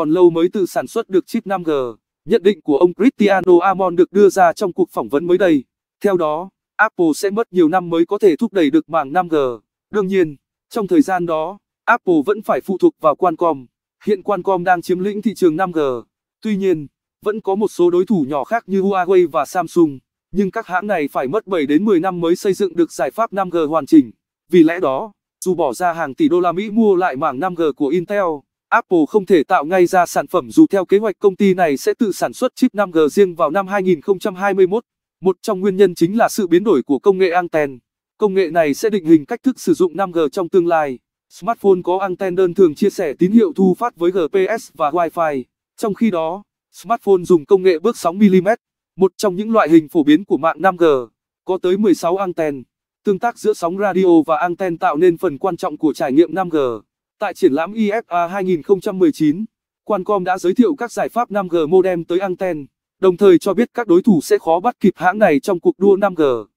còn lâu mới tự sản xuất được chip 5G. Nhận định của ông Cristiano Amon được đưa ra trong cuộc phỏng vấn mới đây. Theo đó, Apple sẽ mất nhiều năm mới có thể thúc đẩy được mảng 5G. Đương nhiên, trong thời gian đó, Apple vẫn phải phụ thuộc vào Qualcomm. Hiện Qualcomm đang chiếm lĩnh thị trường 5G. Tuy nhiên, vẫn có một số đối thủ nhỏ khác như Huawei và Samsung, nhưng các hãng này phải mất 7 đến 10 năm mới xây dựng được giải pháp 5G hoàn chỉnh. Vì lẽ đó, dù bỏ ra hàng tỷ đô la Mỹ mua lại mảng 5G của Intel, Apple không thể tạo ngay ra sản phẩm dù theo kế hoạch công ty này sẽ tự sản xuất chip 5G riêng vào năm 2021. Một trong nguyên nhân chính là sự biến đổi của công nghệ anten. Công nghệ này sẽ định hình cách thức sử dụng 5G trong tương lai. Smartphone có anten đơn thường chia sẻ tín hiệu thu phát với GPS và Wi-Fi. Trong khi đó, smartphone dùng công nghệ bước 6mm, một trong những loại hình phổ biến của mạng 5G, có tới 16 anten. Tương tác giữa sóng radio và anten tạo nên phần quan trọng của trải nghiệm 5G. Tại triển lãm IFA e 2019, Qualcomm đã giới thiệu các giải pháp 5G modem tới Anten, đồng thời cho biết các đối thủ sẽ khó bắt kịp hãng này trong cuộc đua 5G.